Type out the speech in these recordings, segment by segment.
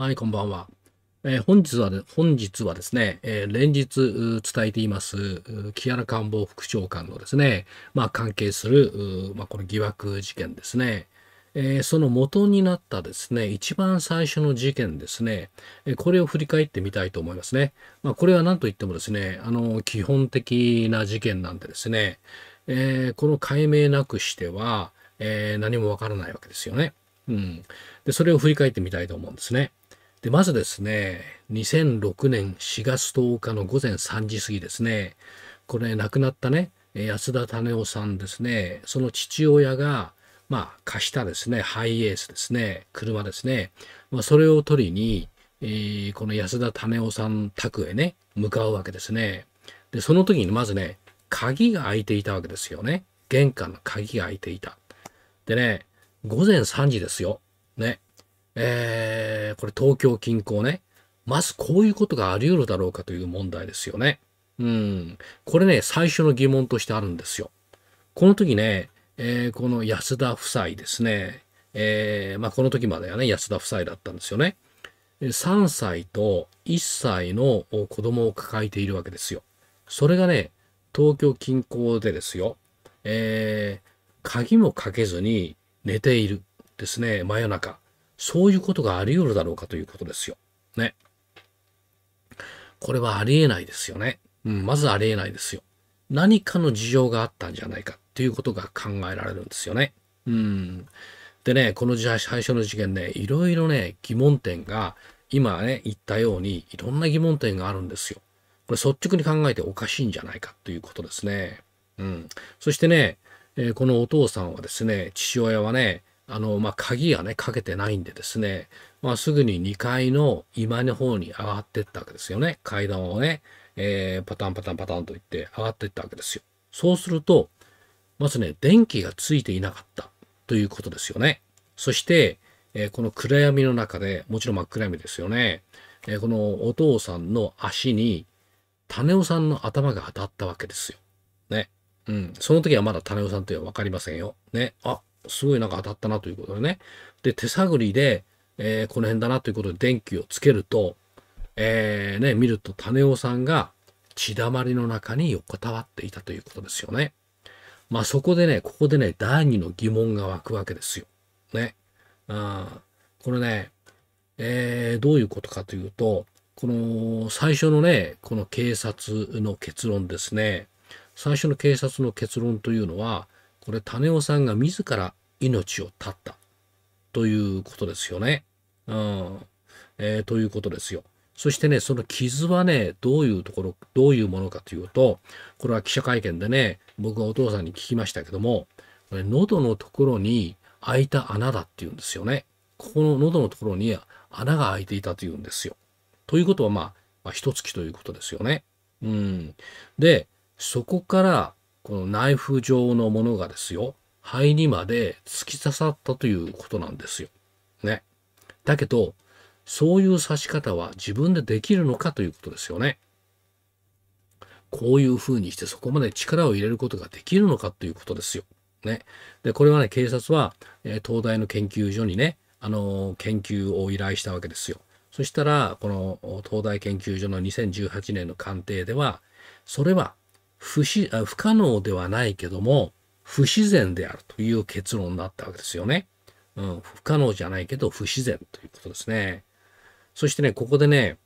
はい、こんばんは。えー、本日は、本日はですね、えー、連日伝えています、木原官房副長官のですね、まあ関係する、まあこの疑惑事件ですね。えー、その元になったですね、一番最初の事件ですね、えこれを振り返ってみたいと思いますね。まあ、これは何と言ってもですね、あの、基本的な事件なんでですね、えこの解明なくしては、え何もわからないわけですよね。うん。で、それを振り返ってみたいと思うんですね。で、まずですね、2006年4月10日の午前3時過ぎですね、これ亡くなったね、安田種夫さんですね、その父親が、まあ、貸したですね、ハイエースですね、車ですね、まあ、それを取りに、えー、この安田種夫さん宅へね、向かうわけですね。で、その時にまずね、鍵が開いていたわけですよね。玄関の鍵が開いていた。でね、午前3時ですよ。ね。えー、これ東京近郊ね、まずこういうことがあり得るだろうかという問題ですよね。うん。これね、最初の疑問としてあるんですよ。この時ね、えー、この安田夫妻ですね、えー、まあ、この時まではね、安田夫妻だったんですよね。3歳と1歳の子供を抱えているわけですよ。それがね、東京近郊でですよ、えー、鍵もかけずに寝ているですね、真夜中。そういうことがあり得るだろうかということですよ。ね。これはありえないですよね。うん、まずありえないですよ。何かの事情があったんじゃないかっていうことが考えられるんですよね。うん。でね、この最初の事件ね、いろいろね、疑問点が、今ね、言ったように、いろんな疑問点があるんですよ。これ率直に考えておかしいんじゃないかということですね。うん。そしてね、えー、このお父さんはですね、父親はね、あの、まあ、鍵がね、かけてないんでですね、まあ、すぐに2階の居間の方に上がってったわけですよね。階段をね、えー、パタンパタンパタンといって上がってったわけですよ。そうすると、まずね、電気がついていなかったということですよね。そして、えー、この暗闇の中で、もちろん真っ暗闇ですよね。えー、このお父さんの足に、種尾さんの頭が当たったわけですよ。ね。うん。その時はまだ種尾さんというのは分かりませんよ。ね。あ、すごいなんか当たったなということでね。で、手探りで、えー、この辺だなということで電気をつけると、えー、ね、見ると種尾さんが血だまりの中に横たわっていたということですよね。まあそこでね、ここでね、第二の疑問が湧くわけですよ。ね。あこれね、えー、どういうことかというと、この最初のね、この警察の結論ですね。最初の警察の結論というのは、これ種尾さんが自ら命を絶ったということですよね。うん。えー、ということですよ。そしてね、その傷はね、どういうところ、どういうものかというと、これは記者会見でね、僕がお父さんに聞きましたけども、これ喉のところに開いた穴だっていうんですよね。ここの喉のところに穴が開いていたというんですよ。ということは、まあ、まあ、一月ということですよね。うん。で、そこからこのナイフ状のものがですよ、肺にまで突き刺さったということなんですよ。ね。だけど、そういう刺し方は自分でできるのかということですよね。こういうふうにしてそこまで力を入れることができるのかということですよ。ね。で、これはね、警察は、え東大の研究所にね、あの研究を依頼したわけですよ。そしたら、この東大研究所の2018年の鑑定では、それは不あ不可能ではないけども、不自然であるという結論だったわけですよね。うん、不可能じゃないけど不自然ということですね。そしてね、ここでね、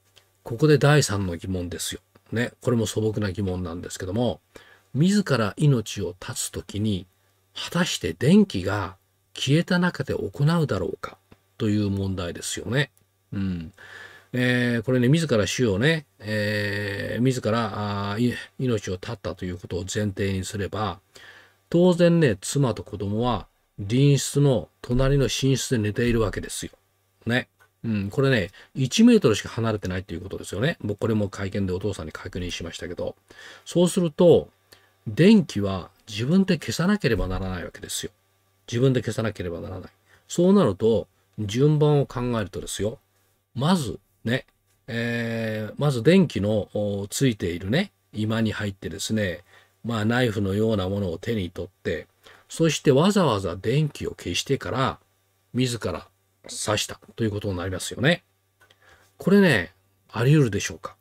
ここで第三の疑問ですよ。ね、これも素朴な疑問なんですけども、自ら命を絶つときに、果たして電気が消えた中で行うだろうかという問題ですよね。うん。えー、これね、自ら主をね、えー、自らあ命を絶ったということを前提にすれば、当然ね、妻と子供は隣室の隣の寝室で寝ているわけですよ。ね。うん、これね、1メートルしか離れてないということですよね。僕、これも会見でお父さんに確認しましたけど。そうすると、電気は自分で消さなければならないわけですよ。自分で消さなければならない。そうなると、順番を考えるとですよ。まず、ね、えー、まず電気のついているね、居間に入ってですね、まあナイフのようなものを手に取って、そしてわざわざ電気を消してから、自ら刺したということになりますよね。これね、あり得るでしょうか。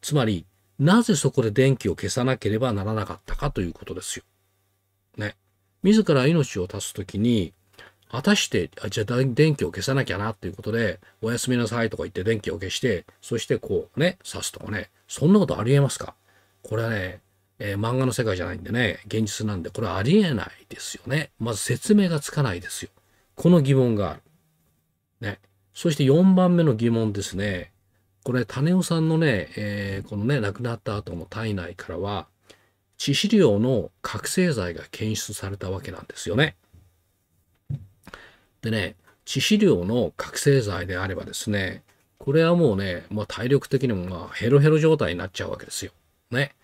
つまり、なぜそこで電気を消さなければならなかったかということですよ。ね。自ら命を絶つときに、果たして、あじゃあ電気を消さなきゃなっていうことで、おやすみなさいとか言って電気を消して、そしてこうね、刺すとかね、そんなことありえますかこれはね、えー、漫画の世界じゃないんでね、現実なんで、これはありえないですよね。まず説明がつかないですよ。この疑問がある。ね。そして4番目の疑問ですね。これ、種尾さんのね、えー、このね、亡くなった後の体内からは、致死量の覚醒剤が検出されたわけなんですよね。でね、致死量の覚醒剤であればですね、これはもうね、まあ、体力的にもまあヘロヘロ状態になっちゃうわけですよ。ね。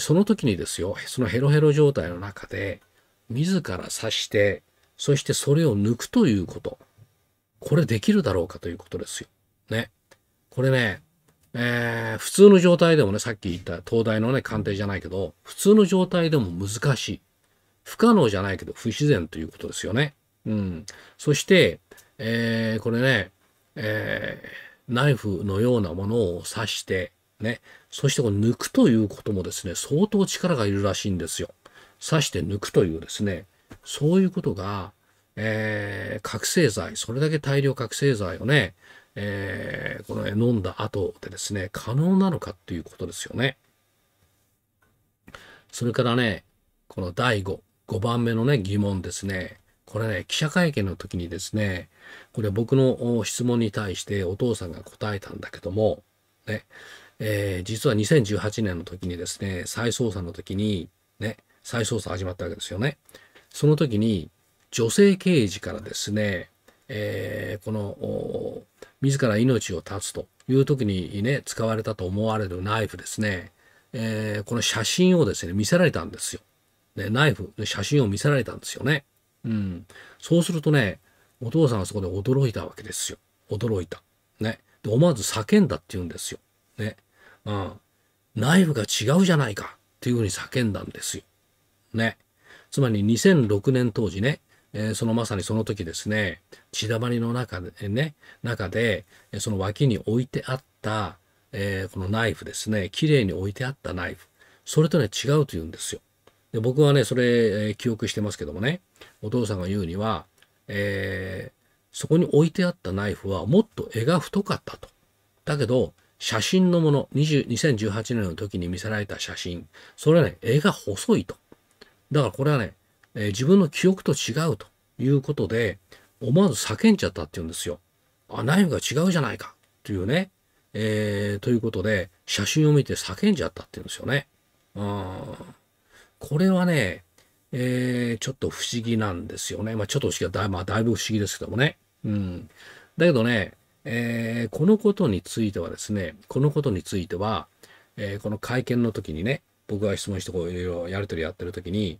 その時にですよ、そのヘロヘロ状態の中で、自ら刺して、そしてそれを抜くということ。これできるだろうかということですよ。ね。これね、えー、普通の状態でもね、さっき言った東大のね、鑑定じゃないけど、普通の状態でも難しい。不可能じゃないけど不自然ということですよね。うん。そして、えー、これね、えー、ナイフのようなものを刺して、ね、そしてこの抜くということもですね、相当力がいるらしいんですよ。刺して抜くというですね、そういうことが、えー、覚醒剤、それだけ大量覚醒剤をね、えー、この、飲んだ後でですね、可能なのかっていうことですよね。それからね、この第5、5番目のね、疑問ですね。これね、記者会見の時にですね、これ僕の質問に対してお父さんが答えたんだけども、ね、えー、実は2018年の時にですね、再捜査の時に、ね、再捜査始まったわけですよね。その時に、女性刑事からですね、えー、この、自ら命を絶つという時にね、使われたと思われるナイフですね、えー、この写真をですね、見せられたんですよ。ね、ナイフ、写真を見せられたんですよね。うん。そうするとね、お父さんはそこで驚いたわけですよ。驚いた。ね。で、思わず叫んだって言うんですよ。ね。うん。内部が違うじゃないかっていうふうに叫んだんですよ。ね。つまり2006年当時ね、えー、そのまさにその時ですね、血だまりの中でね、中で、その脇に置いてあった、えー、このナイフですね、綺麗に置いてあったナイフ。それとね、違うと言うんですよ。で僕はね、それ、えー、記憶してますけどもね、お父さんが言うには、えー、そこに置いてあったナイフはもっと柄が太かったと。だけど、写真のもの、20 2018年の時に見せられた写真、それはね、絵が細いと。だからこれはね、えー、自分の記憶と違うということで、思わず叫んじゃったっていうんですよ。あ、ナイフが違うじゃないかというね、えー、ということで、写真を見て叫んじゃったっていうんですよね。うん。これはね、えー、ちょっと不思議なんですよね。まあ、ちょっとだ,、まあ、だいぶ不思議ですけどもね。うん。だけどね、えー、このことについてはですね、このことについては、えー、この会見の時にね、僕が質問してこういろいろやりとりやってる時に、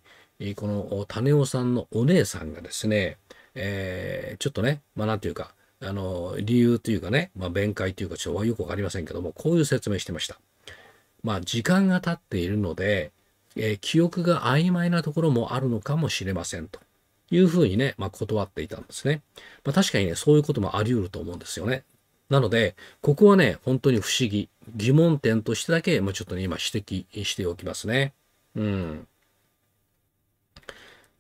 この種尾さんのお姉さんがですね、えー、ちょっとね、まあなんていうか、あの、理由というかね、まあ弁解というか、ちょっとよくわかりませんけども、こういう説明してました。まあ時間が経っているので、え記憶が曖昧なところもあるのかもしれませんというふうにね、まあ、断っていたんですね。まあ、確かにね、そういうこともあり得ると思うんですよね。なので、ここはね、本当に不思議、疑問点としてだけ、もうちょっとね、今指摘しておきますね。うん。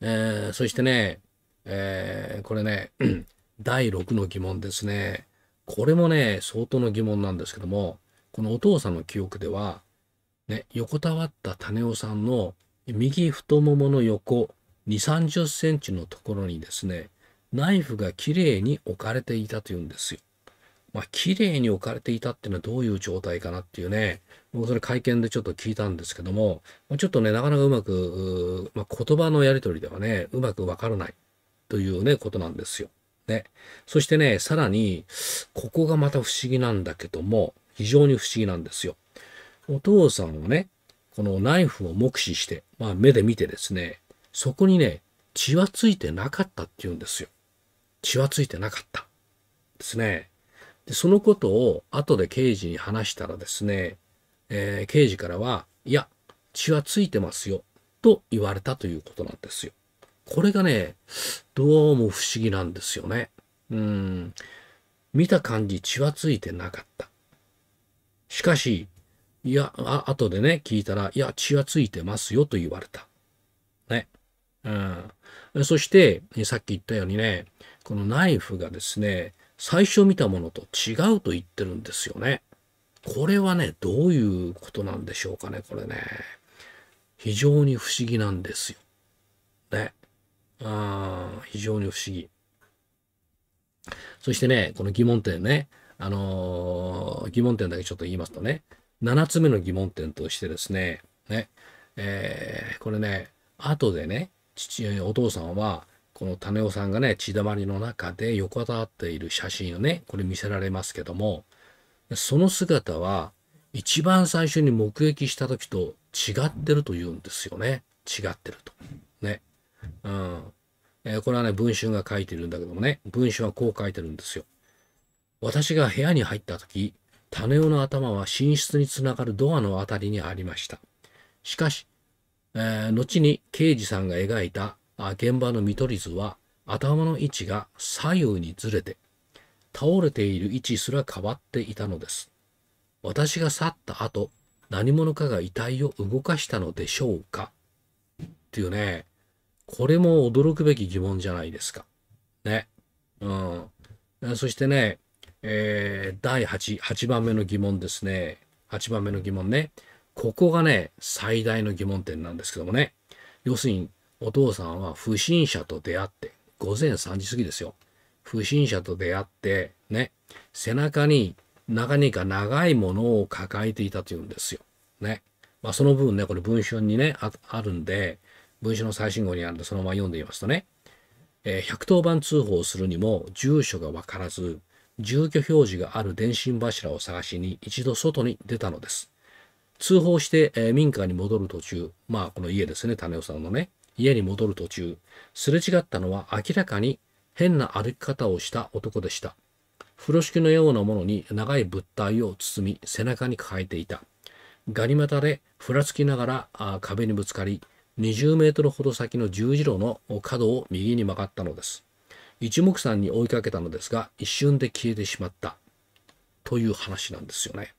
えー、そしてね、えー、これね、第6の疑問ですね。これもね、相当の疑問なんですけども、このお父さんの記憶では、ね、横たわった種尾さんの右太ももの横2、30センチのところにですね、ナイフがきれいに置かれていたというんですよ。まあ、綺麗に置かれていたっていうのはどういう状態かなっていうね、僕それ会見でちょっと聞いたんですけども、ちょっとね、なかなかうまく、まあ、言葉のやりとりではね、うまくわからないというね、ことなんですよ。ね。そしてね、さらに、ここがまた不思議なんだけども、非常に不思議なんですよ。お父さんをね、このナイフを目視して、まあ目で見てですね、そこにね、血はついてなかったって言うんですよ。血はついてなかった。ですね。で、そのことを後で刑事に話したらですね、えー、刑事からは、いや、血はついてますよ、と言われたということなんですよ。これがね、どうも不思議なんですよね。うん。見た感じ血はついてなかった。しかし、いや、あ後でね、聞いたら、いや、血はついてますよと言われた。ね。うん。そして、さっき言ったようにね、このナイフがですね、最初見たものと違うと言ってるんですよね。これはね、どういうことなんでしょうかね、これね。非常に不思議なんですよ。ね。あん、非常に不思議。そしてね、この疑問点ね、あのー、疑問点だけちょっと言いますとね、7つ目の疑問点としてですね、ね、えー、これね、後でね、父、お父さんは、この種尾さんがね、血だまりの中で横たわっている写真をね、これ見せられますけども、その姿は、一番最初に目撃した時と違ってると言うんですよね。違ってると。ね。うん。えー、これはね、文春が書いてるんだけどもね、文春はこう書いてるんですよ。私が部屋に入った時、種男の頭は寝室につながるドアのあたりにありました。しかし、えー、後に刑事さんが描いた現場の見取り図は、頭の位置が左右にずれて、倒れている位置すら変わっていたのです。私が去った後、何者かが遺体を動かしたのでしょうかっていうね、これも驚くべき疑問じゃないですか。ね。うん。そしてね、えー、第 8, 8番目の疑問ですね。8番目の疑問ね。ここがね、最大の疑問点なんですけどもね。要するに、お父さんは不審者と出会って、午前3時過ぎですよ。不審者と出会って、ね、背中に何か長いものを抱えていたというんですよ。ね。まあ、その部分ね、これ文章にね、ああるんで、文章の最新号にあるんで、そのまま読んでみますとね、えー、110番通報するにも住所がわからず、住居表示がある電信柱を探しに一度外に出たのです。通報して、えー、民家に戻る途中、まあこの家ですね、種尾さんのね、家に戻る途中、すれ違ったのは明らかに変な歩き方をした男でした。風呂敷のようなものに長い物体を包み、背中に抱えていた。ガニ股でふらつきながら壁にぶつかり、20メートルほど先の十字路の角を右に曲がったのです。一目散に追いかけたのですが、一瞬で消えてしまった。という話なんですよね。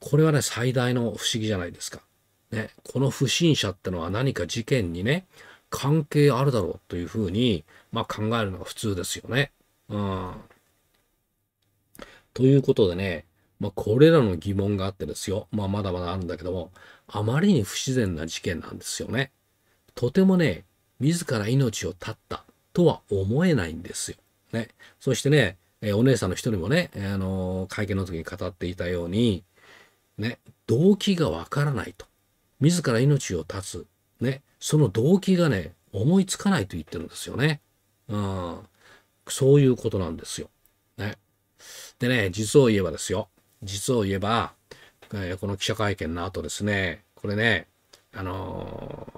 これはね、最大の不思議じゃないですか。ね、この不審者ってのは何か事件にね、関係あるだろうというふうに、まあ、考えるのが普通ですよね。うん。ということでね、まあ、これらの疑問があってですよ。まあ、まだまだあるんだけども、あまりに不自然な事件なんですよね。とてもね、自ら命を絶ったとは思えないんですよ。ね。そしてね、えお姉さんの一人もね、あの会見の時に語っていたように、ね、動機がわからないと。自ら命を絶つ。ね。その動機がね、思いつかないと言ってるんですよね。うん。そういうことなんですよ。ね。でね、実を言えばですよ。実を言えば、えこの記者会見の後ですね、これね、あの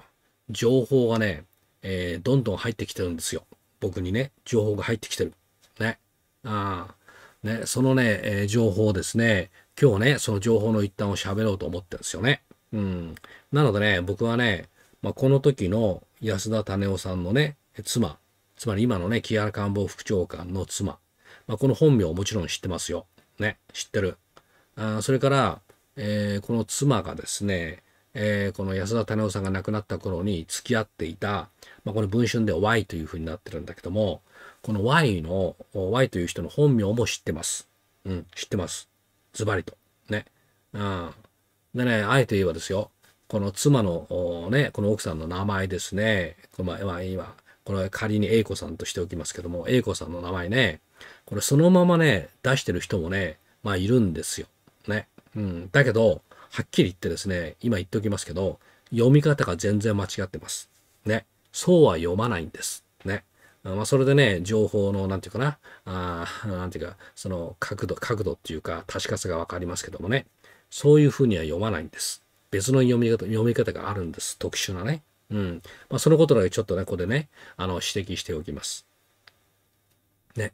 ー、情報がね、えー、どんどん入ってきてるんですよ。僕にね、情報が入ってきてる。ね。ああ。ね、そのね、えー、情報をですね、今日ね、その情報の一端を喋ろうと思ってるんですよね。うん。なのでね、僕はね、まあ、この時の安田種夫さんのね、妻、つまり今のね、木原官房副長官の妻、まあ、この本名をもちろん知ってますよ。ね、知ってる。あそれから、えー、この妻がですね、えー、この安田種夫さんが亡くなった頃に付き合っていた、まあ、この文春では Y というふうになってるんだけども、この Y の、Y という人の本名も知ってます。うん、知ってます。ズバリと。ね。うん。でね、あえて言えばですよ、この妻の、ね、この奥さんの名前ですね、まあ、今、これ仮に A 子さんとしておきますけども、A 子さんの名前ね、これそのままね、出してる人もね、まあいるんですよ。ね。うん。だけど、はっきり言ってですね、今言っておきますけど、読み方が全然間違ってます。ね。そうは読まないんです。ね。まあ、それでね、情報の、なんていうかな、あなんていうか、その角度、角度っていうか、確かさがわかりますけどもね、そういうふうには読まないんです。別の読み方、読み方があるんです。特殊なね。うん。まあ、そのことだけちょっとね、ここでね、あの、指摘しておきます。ね。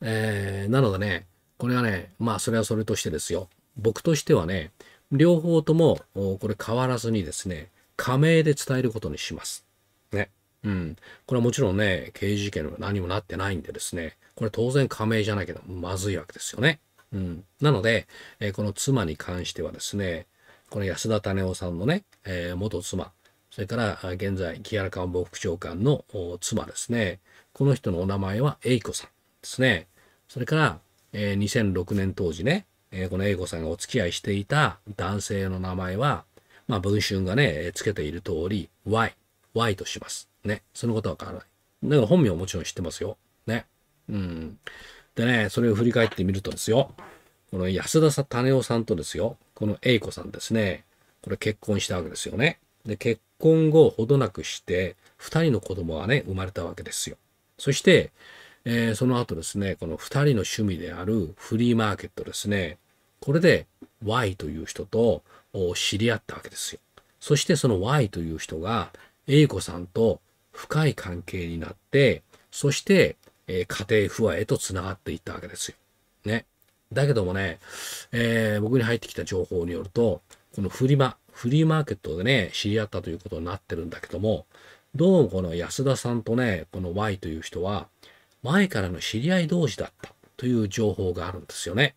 えー、なのでね、これはね、まあ、それはそれとしてですよ。僕としてはね、両方とも、これ変わらずにですね、加盟で伝えることにします。ね。うん。これはもちろんね、刑事事件の何もなってないんでですね、これ当然加盟じゃないけど、まずいわけですよね。うん。なので、えー、この妻に関してはですね、この安田種夫さんのね、えー、元妻、それから現在、木原官房副長官の妻ですね。この人のお名前は栄子さんですね。それから、えー、2006年当時ね、えー、この英子さんがお付き合いしていた男性の名前は、まあ、文春がね、つけている通り、Y、Y とします。ね。そのことは変わらない。だから本名はもちろん知ってますよ。ね。うん。でね、それを振り返ってみるとですよ、この安田さ種夫さんとですよ、この英子さんですね、これ結婚したわけですよね。で、結婚後ほどなくして、2人の子供がね、生まれたわけですよ。そして、えー、その後ですね、この2人の趣味であるフリーマーケットですね、これで Y という人と知り合ったわけですよ。そしてその Y という人が A 子さんと深い関係になって、そして、え家庭不和へと繋がっていったわけですよ。ね。だけどもね、えー、僕に入ってきた情報によると、このフリマ、フリーマーケットでね、知り合ったということになってるんだけども、どうもこの安田さんとね、この Y という人は、前からの知り合い同士だったという情報があるんですよね。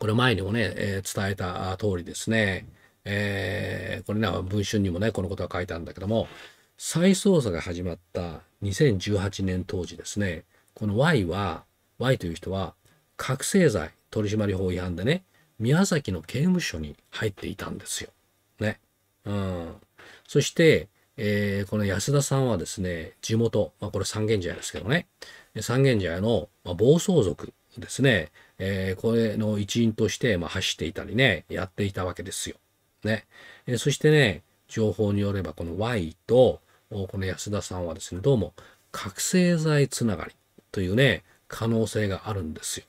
これ前にもね、えー、伝えた通りですね、えー、これね、文春にもね、このことが書いたんだけども、再捜査が始まった2018年当時ですね、この Y は、Y という人は、覚醒剤取締法違反でね、宮崎の刑務所に入っていたんですよ。ね。うん。そして、えー、この安田さんはですね、地元、まあ、これ三軒茶屋ですけどね、三軒茶屋の、暴走族ですね、えー、これの一員として、まあ、走っていたりね、やっていたわけですよ。ね。えー、そしてね、情報によれば、この Y と、この安田さんはですね、どうも、覚醒剤つながりというね、可能性があるんですよ。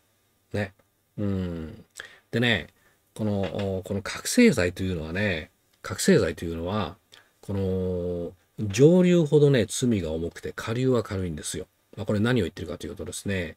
ね。うん。でね、この、この覚醒剤というのはね、覚醒剤というのは、この、上流ほどね、罪が重くて、下流は軽いんですよ。まあ、これ何を言ってるかというとですね、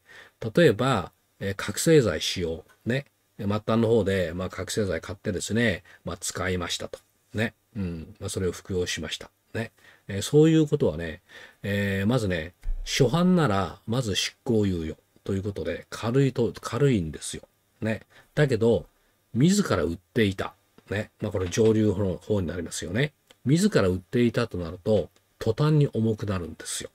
例えば、え覚醒剤使用、ね、末端の方で、まあ、覚醒剤買ってですね、まあ、使いましたと。ね。うん。まあ、それを服用しました。ね。えー、そういうことはね、えー、まずね、初犯なら、まず執行猶予ということで、軽いと、軽いんですよ。ね。だけど、自ら売っていた。ね。まあ、これ上流の方になりますよね。自ら売っていたとなると、途端に重くなるんですよ。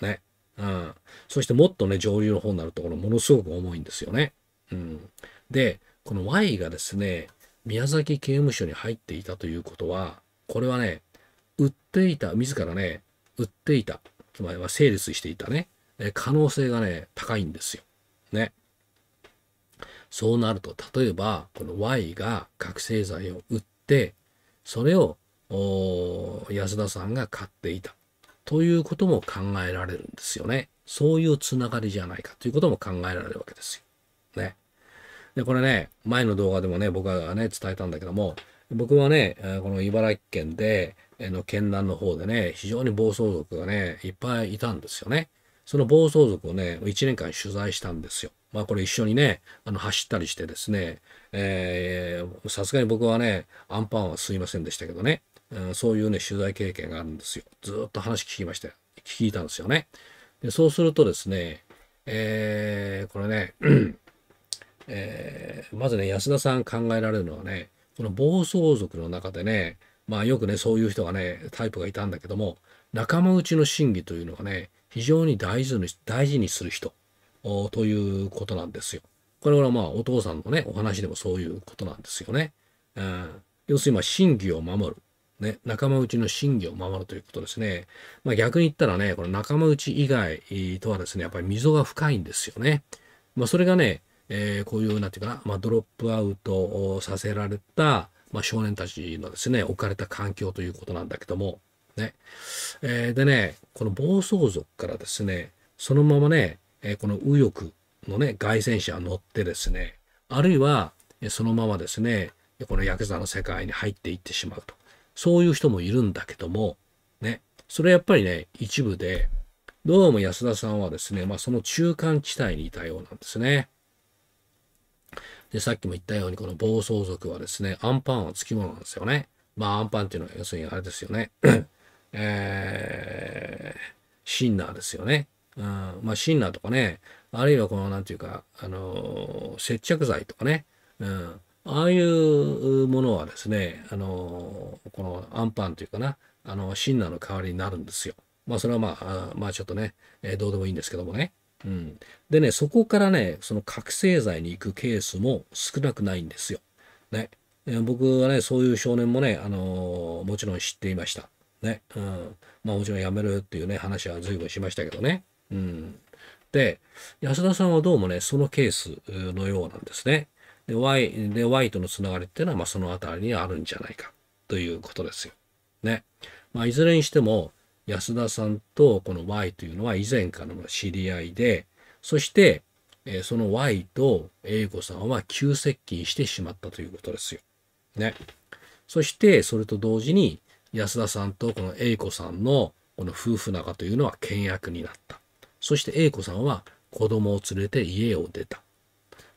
ね。うん。そしてもっとね、上流の方になるところ、ものすごく重いんですよね。うん。で、この Y がですね、宮崎刑務所に入っていたということは、これはね、売っていた、自らね、売っていた、つまりは成立していたね、可能性がね、高いんですよ。ね。そうなると、例えば、この Y が覚醒剤を売って、それを安田さんが買っていた。ということも考えられるんですよね。そういうつながりじゃないかということも考えられるわけですよ。ね。で、これね、前の動画でもね、僕はね、伝えたんだけども、僕はね、この茨城県で、の県南の方でね、非常に暴走族がね、いっぱいいたんですよね。その暴走族をね、1年間取材したんですよ。まあこれ一緒にね、あの走ったりしてですね、さすがに僕はね、アンパンはすいませんでしたけどね、うん、そういうね、取材経験があるんですよ。ずっと話聞きました聞いたんですよね。でそうするとですね、えー、これね、えー、まずね、安田さん考えられるのはね、この暴走族の中でね、まあよくね、そういう人がね、タイプがいたんだけども、仲間内の審議というのがね、非常に大事に大事にする人ということなんですよ。これはまあお父さんのね、お話でもそういうことなんですよね。うん、要するに、まあ、真偽を守る。ね、仲間内の真偽を守るということですね。まあ、逆に言ったらね、この仲間内以外とはですね、やっぱり溝が深いんですよね。まあ、それがね、えー、こういう、なんていうかな、まあ、ドロップアウトさせられた、まあ、少年たちのですね、置かれた環境ということなんだけども、ね。えー、でね、この暴走族からですね、そのままね、えこの右翼のね、外戦車乗ってですね、あるいは、そのままですね、このヤクザの世界に入っていってしまうと。そういう人もいるんだけども、ね、それやっぱりね、一部で、どうも安田さんはですね、まあその中間地帯にいたようなんですね。で、さっきも言ったように、この暴走族はですね、アンパンは付き物なんですよね。まあ、アンパンっていうのは、要するにあれですよね。えー、シンナーですよね。うん、まあ、シンナーとかね、あるいはこの、何て言うか、あのー、接着剤とかね、うん、ああいうものはですね、あの、このアンパンというかな、あの、シンナーの代わりになるんですよ。まあ、それはまあ、あまあ、ちょっとね、えー、どうでもいいんですけどもね。うん。でね、そこからね、その覚醒剤に行くケースも少なくないんですよ。ね。え僕はね、そういう少年もね、あのー、もちろん知っていました。ね。うん。まあ、もちろんやめるっていうね、話は随分しましたけどね。うん。で、安田さんはどうもね、そのケースのようなんですね。で、Y、で、Y とのつながりっていうのは、まあ、そのあたりにあるんじゃないか、ということですよ。ね。まあ、いずれにしても、安田さんとこの Y というのは以前からの知り合いで、そして、えー、その Y と A 子さんは急接近してしまったということですよ。ね。そして、それと同時に、安田さんとこの A 子さんのこの夫婦仲というのは険悪になった。そして A 子さんは子供を連れて家を出た。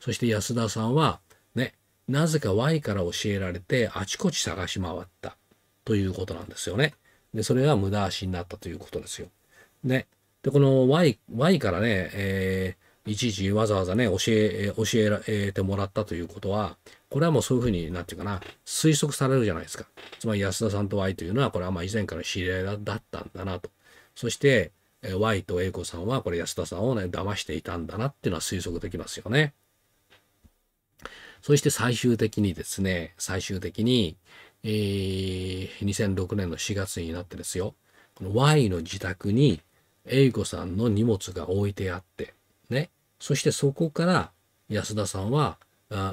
そして安田さんは、ね、なぜか Y から教えられて、あちこち探し回ったということなんですよね。で、それが無駄足になったということですよ。ね。で、この Y、Y からね、えー、いちいちわざわざね、教え、教えてもらったということは、これはもうそういうふうに、なんていうかな、推測されるじゃないですか。つまり安田さんと Y というのは、これはまあ以前から知り合いだったんだなと。そして、Y と A 子さんは、これ安田さんをね、騙していたんだなっていうのは推測できますよね。そして最終的にですね、最終的に、えー、2006年の4月になってですよ、この Y の自宅に、A 子さんの荷物が置いてあって、ね。そしてそこから安田さんは、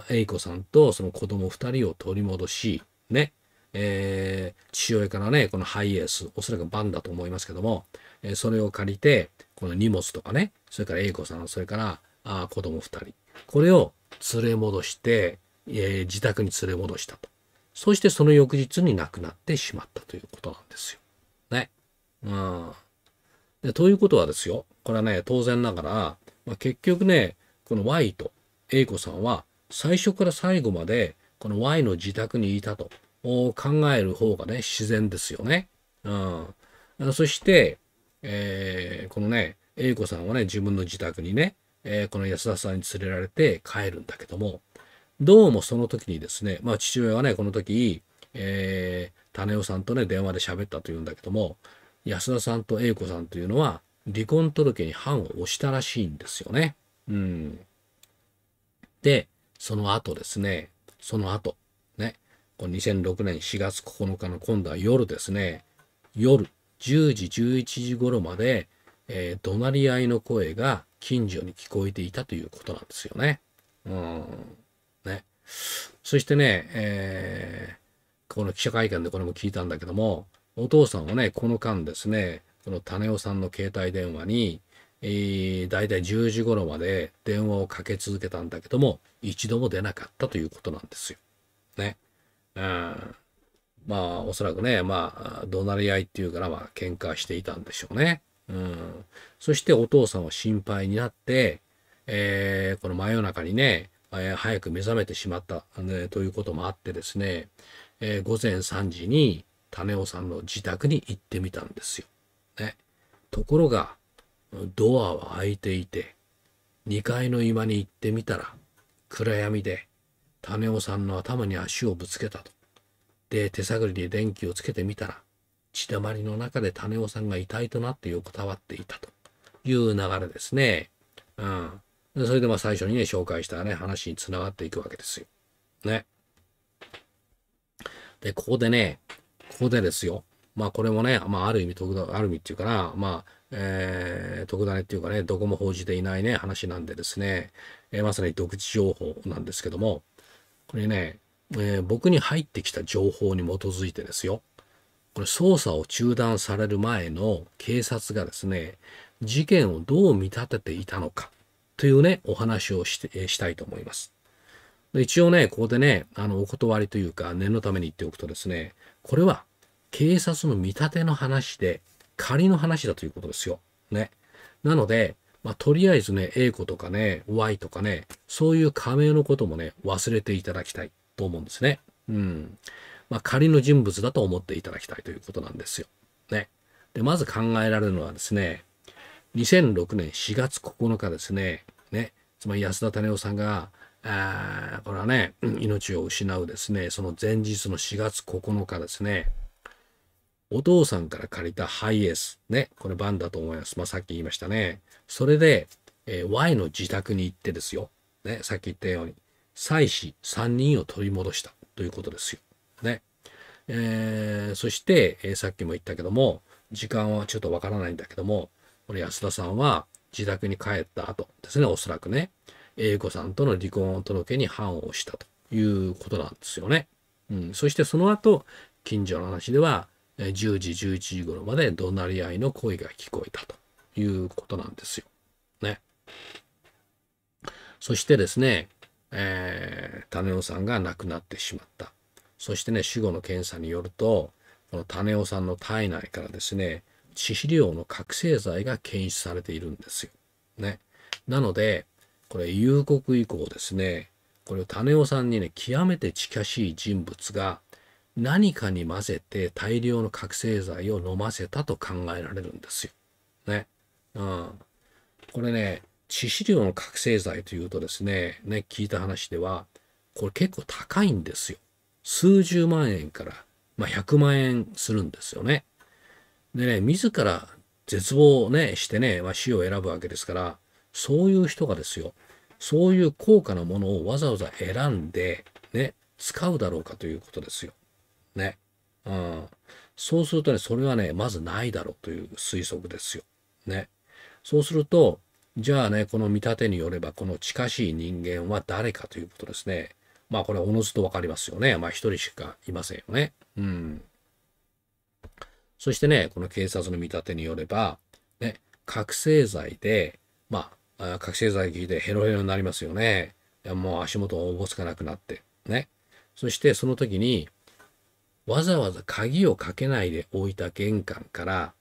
A 子さんとその子供2人を取り戻し、ね。えー、父親からね、このハイエース、おそらくバンだと思いますけども、えー、それを借りて、この荷物とかね、それから A 子さん、それからあ子供2人、これを連れ戻して、えー、自宅に連れ戻したと。そしてその翌日に亡くなってしまったということなんですよ。ね。うん。でということはですよ。これはね、当然ながら、まあ、結局ね、この Y と A 子さんは最初から最後までこの Y の自宅にいたと考える方がね、自然ですよね。うん。そして、えー、このね、A 子さんはね、自分の自宅にね、えー、この安田さんに連れられて帰るんだけども、どうもその時にですね、まあ父親はね、この時、えー、種男さんとね、電話で喋ったというんだけども、安田さんと英子さんというのは、離婚届に判を押したらしいんですよね。うん。で、その後ですね、その後、ね、この2006年4月9日の今度は夜ですね、夜10時、11時頃までえー、怒鳴り合いの声が近所に聞こえていたということなんですよね。うん。ね。そしてね、えー、この記者会見でこれも聞いたんだけども、お父さんはね、この間ですね、この種尾さんの携帯電話に、え大体10時頃まで電話をかけ続けたんだけども、一度も出なかったということなんですよ。ね。うん。まあ、おそらくね、まあ、怒鳴り合いっていうから、まあ、喧嘩していたんでしょうね。うん。そしてお父さんは心配になって、えー、この真夜中にね、えー、早く目覚めてしまった、ね、ということもあってですね、えー、午前3時に種尾さんの自宅に行ってみたんですよ。ね。ところが、ドアは開いていて、2階の居間に行ってみたら、暗闇で、種尾さんの頭に足をぶつけたと。で、手探りで電気をつけてみたら、血だまりの中で種尾さんが遺体となって横たわっていたという流れですね。うん。それでまあ最初にね、紹介したね、話につながっていくわけですよ。ね。で、ここでね、ここでですよ。まあこれもね、まあある意味、ある意味っていうかな、まあ、えー、特ダネっていうかね、どこも報じていないね、話なんでですね、えー、まさに独自情報なんですけども、これね、えー、僕に入ってきた情報に基づいてですよ。これ捜査を中断される前の警察がですね、事件をどう見立てていたのかというね、お話をして、したいと思います。一応ね、ここでね、あの、お断りというか、念のために言っておくとですね、これは警察の見立ての話で、仮の話だということですよ。ね。なので、まあ、とりあえずね、A 子とかね、Y とかね、そういう仮名のこともね、忘れていただきたいと思うんですね。うん。まあ、仮の人物だと思っていただきたいということなんですよ。ね。で、まず考えられるのはですね、2006年4月9日ですね、ね、つまり安田種夫さんが、あこれはね、命を失うですね、その前日の4月9日ですね、お父さんから借りたハイエース、ね、これ番だと思います。まあ、さっき言いましたね。それで、えー、Y の自宅に行ってですよ、ね、さっき言ったように、妻子3人を取り戻したということですよ。ね。えー、そして、えー、さっきも言ったけども、時間はちょっとわからないんだけども、これ安田さんは自宅に帰った後ですね、おそらくね、英子さんとの離婚を届けに判をしたということなんですよね。うん、そしてその後、近所の話では、10時、11時頃まで怒鳴り合いの声が聞こえたということなんですよ。ね。そしてですね、えー、種尾さんが亡くなってしまった。そしてね、死後の検査によると、この種尾さんの体内からですね、致死量の覚醒剤が検出されているんですよ。ね。なので、これ、夕刻以降ですね、これを種尾さんにね、極めて近しい人物が、何かに混ぜて大量の覚醒剤を飲ませたと考えられるんですよ。ね。うん。これね、致死量の覚醒剤というとですね、ね、聞いた話では、これ結構高いんですよ。数十万円から、まあ、100万円するんですよね。でね、自ら絶望をね、してね、まあ、死を選ぶわけですから、そういう人がですよ、そういう高価なものをわざわざ選んで、ね、使うだろうかということですよ。ね。うん。そうするとね、それはね、まずないだろうという推測ですよ。ね。そうすると、じゃあね、この見立てによれば、この近しい人間は誰かということですね。まあこれはおのずと分かりますよね。まあ一人しかいませんよね。うん。そしてね、この警察の見立てによれば、ね、覚醒剤で、まあ、覚醒剤効いてヘロヘロになりますよね。もう足元をおぼつかなくなって。ね。そしてその時に、わざわざ鍵をかけないで置いた玄関から、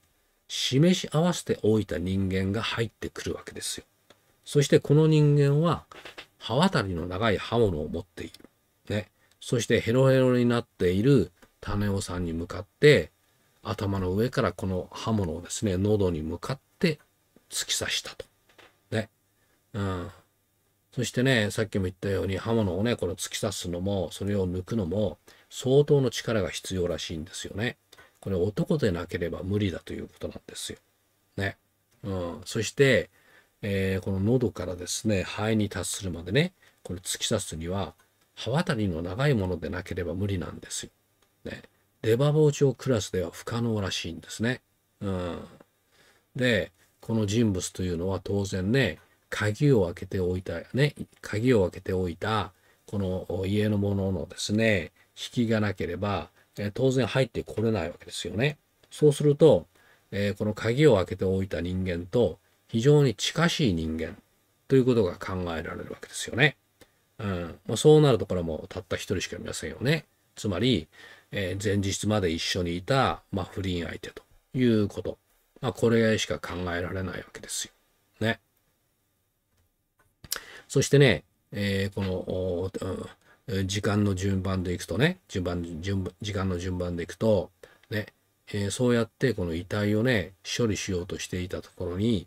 示し合わせておいた人間が入ってくるわけですよ。そしてこの人間は刃渡りの長い刃物を持っている。ね。そしてヘロヘロになっている種尾さんに向かって、頭の上からこの刃物をですね、喉に向かって突き刺したと。ね。うん。そしてね、さっきも言ったように刃物をね、この突き刺すのも、それを抜くのも、相当の力が必要らしいんですよね。これ男でなければ無理だということなんですよ。ね。うん。そして、えー、この喉からですね、肺に達するまでね、これ突き刺すには、刃渡りの長いものでなければ無理なんですよ。ね。出刃包丁クラスでは不可能らしいんですね。うん。で、この人物というのは当然ね、鍵を開けておいた、ね、鍵を開けておいた、この家のもののですね、引きがなければ、えー、当然入ってこれないわけですよね。そうすると、えー、この鍵を開けておいた人間と、非常に近しい人間ということが考えられるわけですよね。うんまあ、そうなるところもたった一人しかいませんよね。つまり、えー、前日まで一緒にいた、まあ、不倫相手ということ。まあ、これしか考えられないわけですよ。ね。そしてね、えー、この、うん、時間の順番でいくとね、順番、順時間の順番でいくと、ね、えー、そうやってこの遺体をね、処理しようとしていたところに、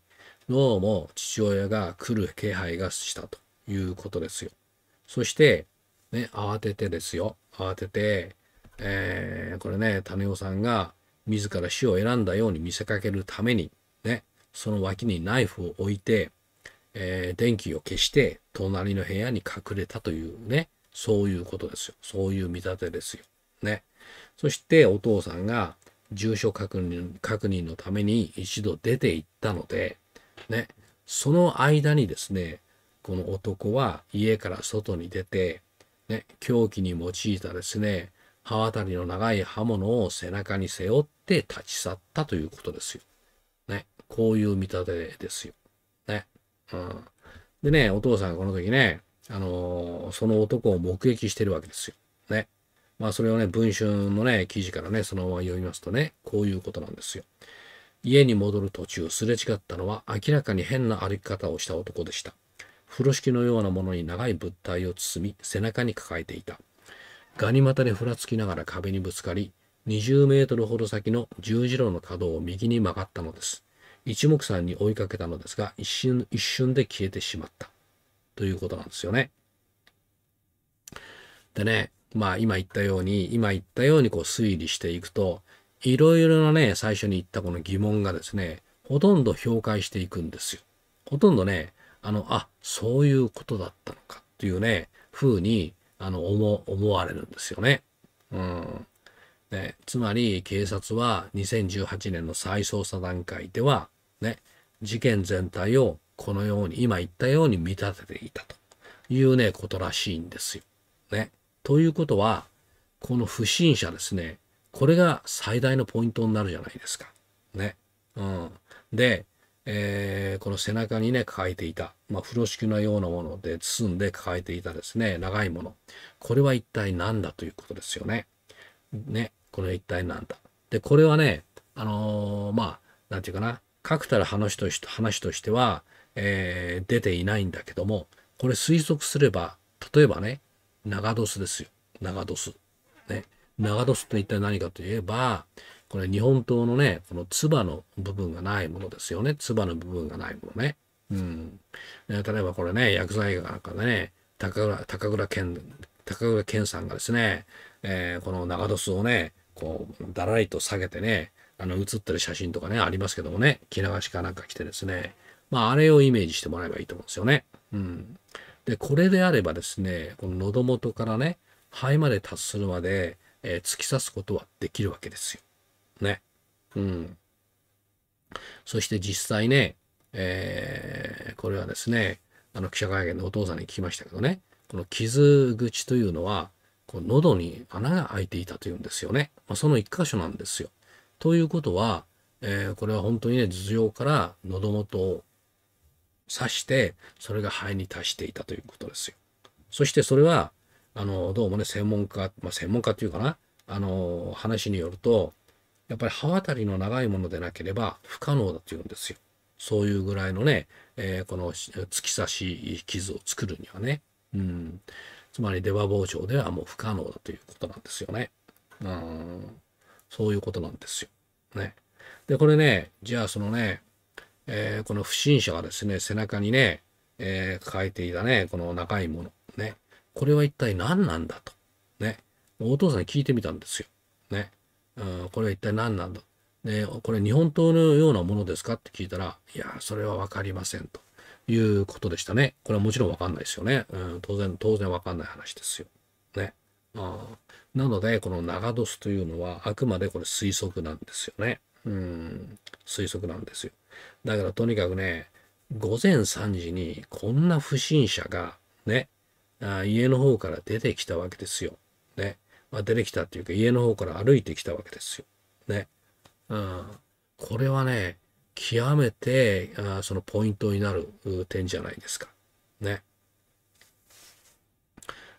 どうも父親が来る気配がしたということですよ。そして、ね、慌ててですよ。慌てて、えー、これね、種尾さんが自ら死を選んだように見せかけるために、ね、その脇にナイフを置いて、えー、電気を消して、隣の部屋に隠れたというね、そういうことですよ。そういう見立てですよ。ね。そしてお父さんが住所確認確認のために一度出て行ったので、ね、その間にですね、この男は家から外に出て、ね、凶器に用いたですね、刃渡りの長い刃物を背中に背負って立ち去ったということですよ。ね、こういう見立てですよ。ね。うん。でね、お父さんがこの時ね、あのー、その男を目撃してるわけですよ。ね。まあそれをね、文春のね、記事からね、そのまま読みますとね、こういうことなんですよ。家に戻る途中すれ違ったのは明らかに変な歩き方をした男でした。風呂敷のようなものに長い物体を包み、背中に抱えていた。ガニ股でふらつきながら壁にぶつかり、20メートルほど先の十字路の角を右に曲がったのです。一目散に追いかけたのですが、一瞬、一瞬で消えてしまった。ということなんですよね。でね、まあ今言ったように、今言ったようにこう推理していくと、いろいろなね、最初に言ったこの疑問がですね、ほとんど評価していくんですよ。ほとんどね、あの、あ、そういうことだったのかっていうね、風に、あの、思、思われるんですよね。うん。ね、つまり、警察は2018年の再捜査段階では、ね、事件全体をこのように、今言ったように見立てていたというね、ことらしいんですよ。ね。ということは、この不審者ですね、これが最大のポイントになるじゃないですか。ね。うん。で、えー、この背中にね、抱えていた、まあ、風呂敷のようなもので包んで抱えていたですね、長いもの。これは一体何だということですよね。ね。これは一体何だ。で、これはね、あのー、まあ、なんていうかな、確たる話として話としては、えー、出ていないんだけども、これ推測すれば、例えばね、長ドスですよ。長ドス。ね。長年って一体何かといえば、これ日本刀のね、この唾の部分がないものですよね。唾の部分がないものね。うん。例えばこれね、薬剤なんかね、高倉、高倉健、高倉健さんがですね、えー、この長年をね、こう、だらりと下げてね、あの、写ってる写真とかね、ありますけどもね、着流しかなんか着てですね、まあ、あれをイメージしてもらえばいいと思うんですよね。うん。で、これであればですね、この喉元からね、肺まで達するまで、えー、突き刺すことはできるわけですよ。ね。うん。そして実際ね、えー、これはですね、あの記者会見のお父さんに聞きましたけどね、この傷口というのは、こう喉に穴が開いていたというんですよね。まあ、その一箇所なんですよ。ということは、えー、これは本当にね、頭上から喉元を刺して、それが肺に達していたということですよ。そしてそれは、あの、どうもね、専門家、まあ、専門家っていうかな、あの、話によると、やっぱり刃渡りの長いものでなければ不可能だというんですよ。そういうぐらいのね、えー、この突き刺し傷を作るにはね、うん、つまり出刃包丁ではもう不可能だということなんですよね。うん、そういうことなんですよ。ね。で、これね、じゃあそのね、えー、この不審者がですね、背中にね、えー、抱えていたね、この長いもの。これは一体何なんだと。ね。お父さんに聞いてみたんですよ。ね。うん、これは一体何なんだ。で、これ日本刀のようなものですかって聞いたら、いや、それはわかりませんということでしたね。これはもちろんわかんないですよね。うん、当然、当然わかんない話ですよ。ね。あなので、この長ドスというのは、あくまでこれ推測なんですよね。うん、推測なんですよ。だからとにかくね、午前3時にこんな不審者がね、あ家の方から出てきたわけですよ。ね。まあ、出てきたっていうか家の方から歩いてきたわけですよ。ね。うん、これはね、極めてあそのポイントになる点じゃないですか。ね。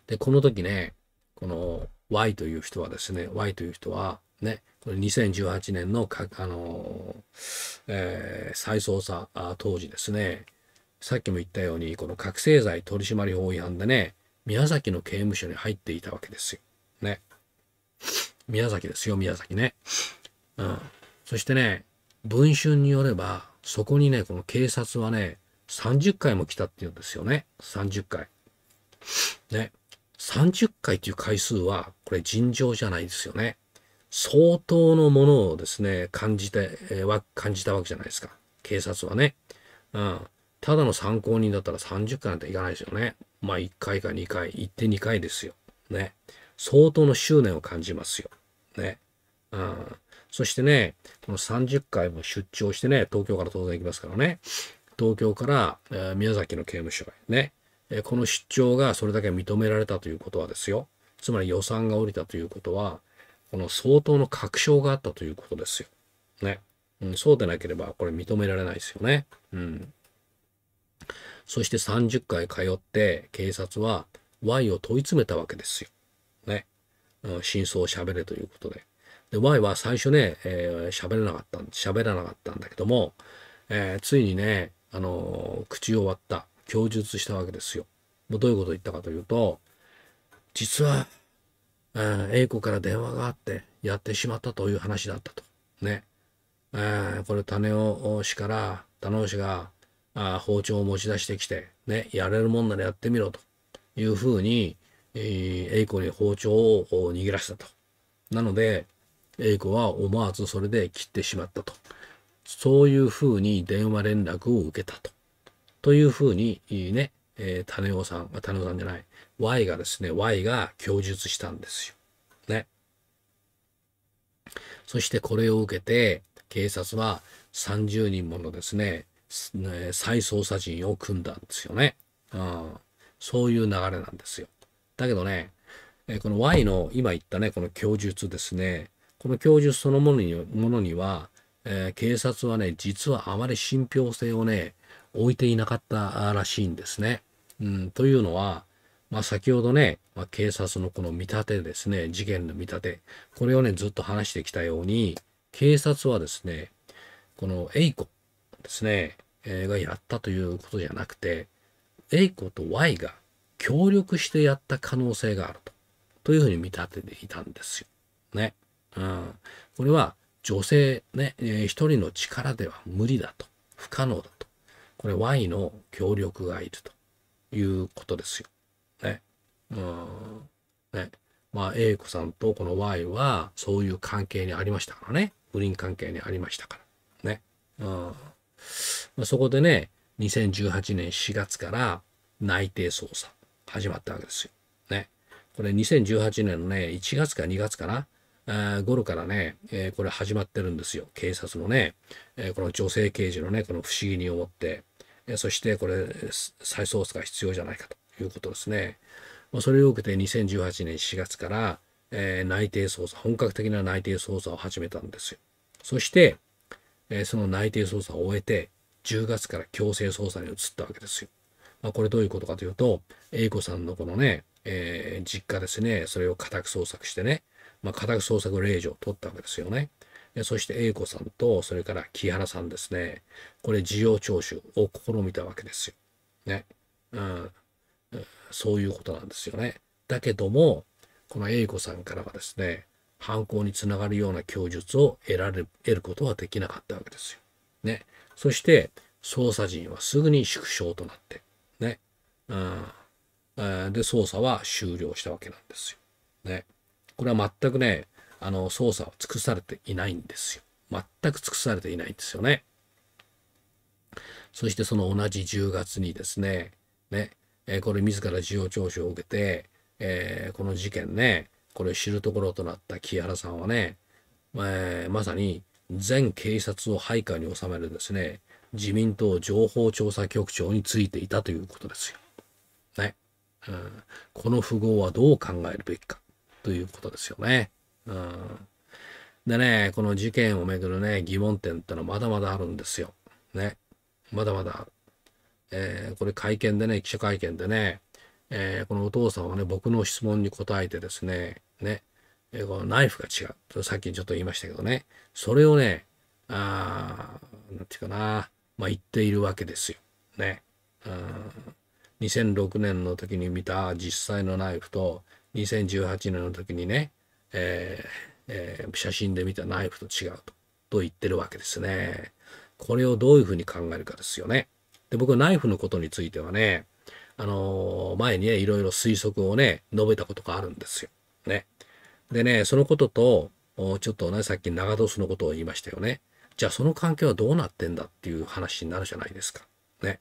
で、この時ね、この Y という人はですね、Y という人は、ね、これ2018年のか、あのー、えー、再捜査当時ですね、さっきも言ったように、この覚醒剤取締法違反でね、宮崎の刑務所に入っていたわけですよ。ね。宮崎ですよ、宮崎ね。うん。そしてね、文春によれば、そこにね、この警察はね、30回も来たって言うんですよね。30回。ね。30回という回数は、これ尋常じゃないですよね。相当のものをですね、感じて、えー、感じたわけじゃないですか。警察はね。うん。ただの参考人だったら30回なんていかないですよね。まあ1回か2回、行って2回ですよ。ね。相当の執念を感じますよ。ね。うん。そしてね、この30回も出張してね、東京から当然行きますからね。東京から、えー、宮崎の刑務所へね、えー、この出張がそれだけ認められたということはですよ。つまり予算が下りたということは、この相当の確証があったということですよ。ね。うん、そうでなければこれ認められないですよね。うん。そして30回通って警察は Y を問い詰めたわけですよ。ね。うん、真相を喋れということで。で、Y は最初ね、喋、えー、れなかったん、喋らなかったんだけども、えー、ついにね、あのー、口を割った、供述したわけですよ。もうどういうことを言ったかというと、実は、えー、A 子から電話があってやってしまったという話だったと。ね。えー、これ種尾氏から、種尾氏があ包丁を持ち出してきて、ね、やれるもんならやってみろというふうに、えー、エイコに包丁を握らせたと。なので、エイコは思わずそれで切ってしまったと。そういうふうに電話連絡を受けたと。というふうに、いいね、えー、種尾さん、種尾さんじゃない、Y がですね、Y が供述したんですよ。ね。そしてこれを受けて、警察は30人ものですね、再捜査陣を組んだんですよね。うん。そういう流れなんですよ。だけどね、えこの Y の今言ったね、この供述ですね、この供述そのものにものには、えー、警察はね、実はあまり信憑性をね、置いていなかったらしいんですね。うん、というのは、まあ、先ほどね、まあ、警察のこの見立てですね、事件の見立て、これをね、ずっと話してきたように、警察はですね、この A 子、ですね、えー、がやったということじゃなくて、A 子と Y が協力してやった可能性があると。というふうに見立てていたんですよ。ね。うん。これは女性ね、えー、一人の力では無理だと。不可能だと。これ Y の協力がいるということですよ。ね。うん。ね。まあ、A 子さんとこの Y はそういう関係にありましたからね。不倫関係にありましたから。ね。うん。まあ、そこでね、2018年4月から内定捜査始まったわけですよ。ね。これ2018年のね、1月か2月かな。頃からね、えー、これ始まってるんですよ。警察のね、えー、この女性刑事のね、この不思議に思って、えー、そしてこれ、再捜査が必要じゃないかということですね。まあ、それを受けて2018年4月から、え内定捜査、本格的な内定捜査を始めたんですよ。そして、えー、その内定捜査を終えて、10月から強制捜査に移ったわけですよ。まあ、これどういうことかというと、英子さんのこのね、えー、実家ですね、それを家宅捜索してね、まあ、家宅捜索令状を取ったわけですよね。そして英子さんと、それから木原さんですね、これ事情聴取を試みたわけですよ。ね。うん。そういうことなんですよね。だけども、この英子さんからはですね、犯行につながるような供述を得られ得ることはできなかったわけですよ。ね。そして、捜査陣はすぐに縮小となって、ね。うん。で、捜査は終了したわけなんですよ。ね。これは全くね、あの、捜査は尽くされていないんですよ。全く尽くされていないんですよね。そしてその同じ10月にですね、ね、えこれ自ら事情聴取を受けて、えー、この事件ね、これ知るところとなった木原さんはね、えー、まさに全警察を配下に収めるですね、自民党情報調査局長についていたということですよ。ね。うん、この符号はどう考えるべきかということですよね。うん、でね、この事件をめぐるね、疑問点ってのはまだまだあるんですよ。ね。まだまだある。えー、これ会見でね、記者会見でね、えー、このお父さんはね、僕の質問に答えてですね、ね、このナイフが違う。さっきちょっと言いましたけどね、それをね、あなんていうかな、まあ、言っているわけですよ。ね。2006年の時に見た実際のナイフと2018年の時にね、えーえー、写真で見たナイフと違うとと言ってるわけですね。これをどういうふうに考えるかですよね。で僕はナイフのことについてはね、あのー、前にねいろいろ推測をね述べたことがあるんですよ。ね。でね、そのことと、ちょっとね、さっき長年のことを言いましたよね。じゃあその関係はどうなってんだっていう話になるじゃないですか。ね。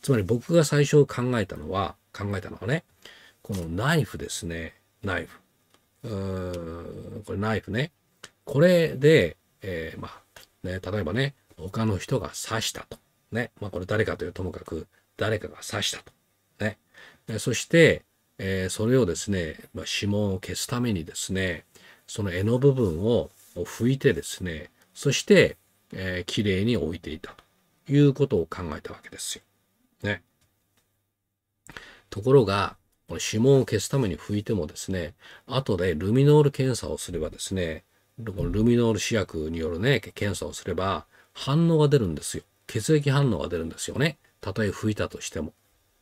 つまり僕が最初考えたのは、考えたのはね、このナイフですね。ナイフ。うーん、これナイフね。これで、えー、まあ、ね、例えばね、他の人が刺したと。ね。まあこれ誰かというともかく、誰かが刺したと。ね。そして、えー、それをですね、まあ、指紋を消すためにですね、その柄の部分を拭いてですね、そして、えー、綺麗に置いていたということを考えたわけですよ。ね。ところが、この指紋を消すために拭いてもですね、後でルミノール検査をすればですね、このルミノール試薬によるね、検査をすれば反応が出るんですよ。血液反応が出るんですよね。たとえ拭いたとしても。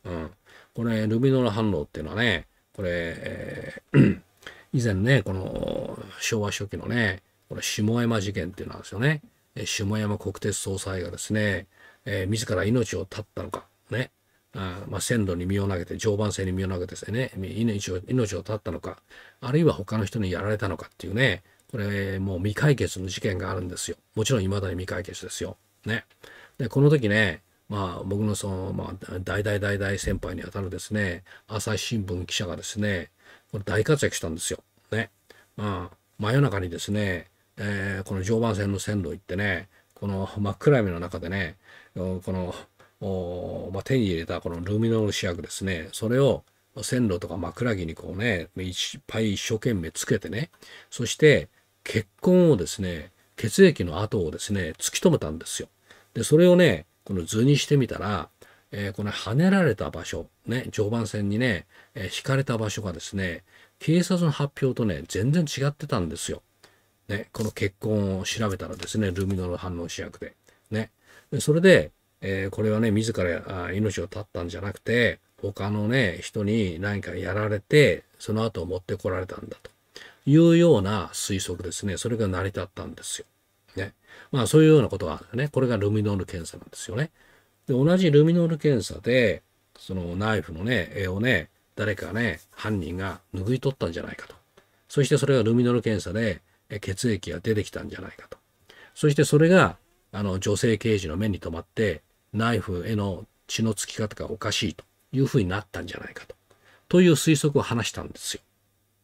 うん。これ、ルミノール反応っていうのはね、これ、えー、以前ね、この昭和初期のね、これ、下山事件っていうのはですよね。下山国鉄総裁がですね、えー、自ら命を絶ったのか、ね、あまあ、鮮度に身を投げて、常磐線に身を投げてですね、命を命を絶ったのか、あるいは他の人にやられたのかっていうね、これ、もう未解決の事件があるんですよ。もちろん未だに未解決ですよ。ね。で、この時ね、まあ、僕のその、まあ、大大大先輩にあたるですね、朝日新聞記者がですね、これ大活躍したんですよ。ね。まあ、真夜中にですね、えー、この常磐線の線路行ってね、この真っ暗闇の中でね、この、おまあ、手に入れたこのルミノール試薬ですね、それを線路とか枕木にこうね、いっぱい一生懸命つけてね、そして血痕をですね、血液の跡をですね、突き止めたんですよ。で、それをね、この図にしてみたら、えー、この跳ねられた場所、ね、常磐線にね、えー、引かれた場所がですね、警察の発表とね、全然違ってたんですよ。ね、この血痕を調べたらですね、ルミノの反応試薬で。ね。それで、えー、これはね、自ら命を絶ったんじゃなくて、他のね、人に何かやられて、その後持ってこられたんだというような推測ですね、それが成り立ったんですよ。ね。まあそういうようなことがあるよね。これがルミノール検査なんですよね。で、同じルミノール検査で、そのナイフのね、絵をね、誰かね、犯人が拭い取ったんじゃないかと。そしてそれがルミノール検査で血液が出てきたんじゃないかと。そしてそれが、あの、女性刑事の目に留まって、ナイフへの血の付き方がおかしいというふうになったんじゃないかと。という推測を話したんですよ。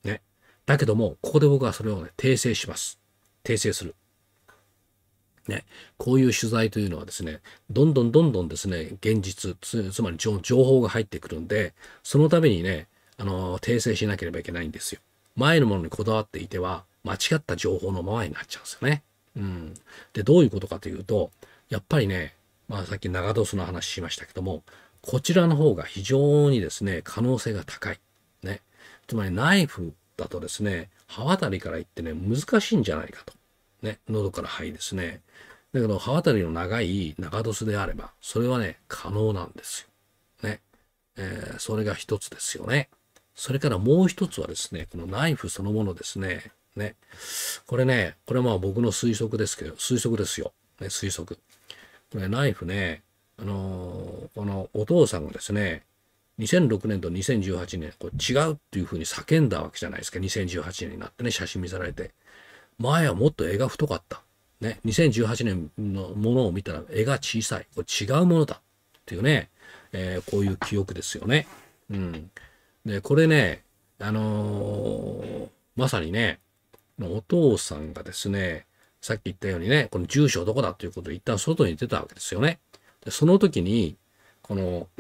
ね。だけども、ここで僕はそれをね、訂正します。訂正する。ね、こういう取材というのはですね、どんどんどんどんですね、現実、つまり情報が入ってくるんで、そのためにね、あの、訂正しなければいけないんですよ。前のものにこだわっていては、間違った情報のままになっちゃうんですよね。うん。で、どういうことかというと、やっぱりね、まあさっき長ドの話しましたけども、こちらの方が非常にですね、可能性が高い。ね。つまりナイフだとですね、刃渡りから言ってね、難しいんじゃないかと。ね。喉から肺ですね。だけど、刃渡りの長い長年であれば、それはね、可能なんですよ。ね。えー、それが一つですよね。それからもう一つはですね、このナイフそのものですね。ね。これね、これはまあ僕の推測ですけど、推測ですよ。ね、推測。これナイフね、あのー、このお父さんがですね、2006年と2018年、これ違うっていうふうに叫んだわけじゃないですか。2018年になってね、写真見せられて。前はもっと絵が太かった。ね、2018年のものを見たら絵が小さい。これ違うものだ。っていうね、えー、こういう記憶ですよね。うん。で、これね、あのー、まさにね、お父さんがですね、さっき言ったようにね、この住所どこだということで一旦外に出たわけですよね。でその時に、この、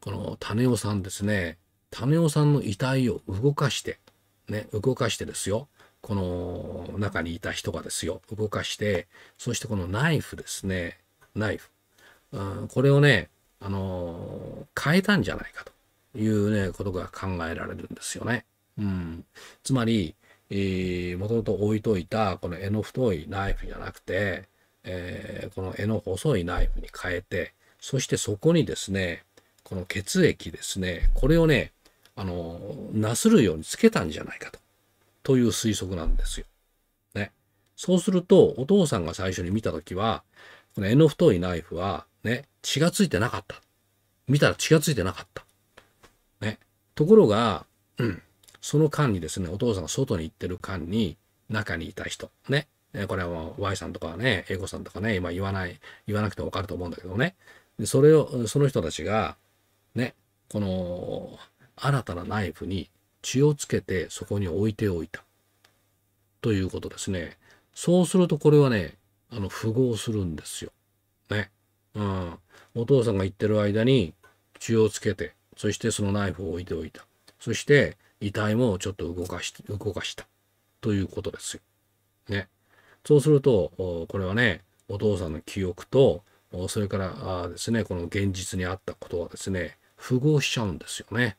この種尾さんですね、種尾さんの遺体を動かして、ね、動かしてですよ。この中にいた人がですよ、動かして、そしてこのナイフですね、ナイフ。うん、これをね、あの変えたんじゃないかというね、ことが考えられるんですよね。うん。つまり、もともと置いといたこの柄の太いナイフじゃなくて、えー、この柄の細いナイフに変えて、そしてそこにですね、この血液ですね、これをね、あのなするようにつけたんじゃないかと。という推測なんですよ。ね。そうすると、お父さんが最初に見たときは、この柄の太いナイフは、ね、血がついてなかった。見たら血がついてなかった。ね。ところが、うん、その間にですね、お父さんが外に行ってる間に、中にいた人、ね。これは Y さんとかね、A 子さんとかね、今言わない、言わなくてもわかると思うんだけどね。それを、その人たちが、ね、この新たなナイフに血をつけてそこに置いておいた。ということですね。そうするとこれはね、あの、符合するんですよ。ね。うん。お父さんが言ってる間に血をつけて、そしてそのナイフを置いておいた。そして遺体もちょっと動かし、動かした。ということですよ。ね。そうすると、これはね、お父さんの記憶と、それからあですね、この現実にあったことはですね、符合しちゃうんですよね。